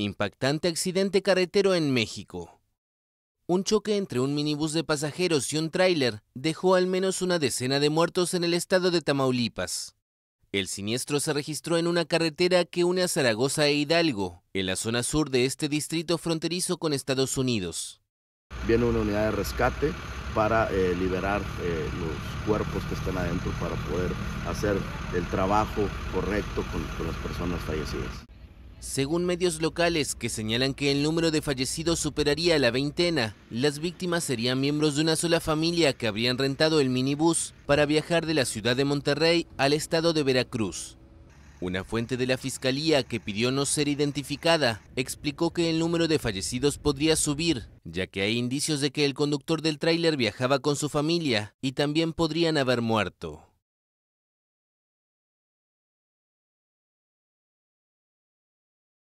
Impactante accidente carretero en México. Un choque entre un minibús de pasajeros y un tráiler dejó al menos una decena de muertos en el estado de Tamaulipas. El siniestro se registró en una carretera que une a Zaragoza e Hidalgo, en la zona sur de este distrito fronterizo con Estados Unidos. Viene una unidad de rescate para eh, liberar eh, los cuerpos que están adentro para poder hacer el trabajo correcto con las personas fallecidas. Según medios locales que señalan que el número de fallecidos superaría la veintena, las víctimas serían miembros de una sola familia que habrían rentado el minibús para viajar de la ciudad de Monterrey al estado de Veracruz. Una fuente de la fiscalía que pidió no ser identificada explicó que el número de fallecidos podría subir, ya que hay indicios de que el conductor del tráiler viajaba con su familia y también podrían haber muerto.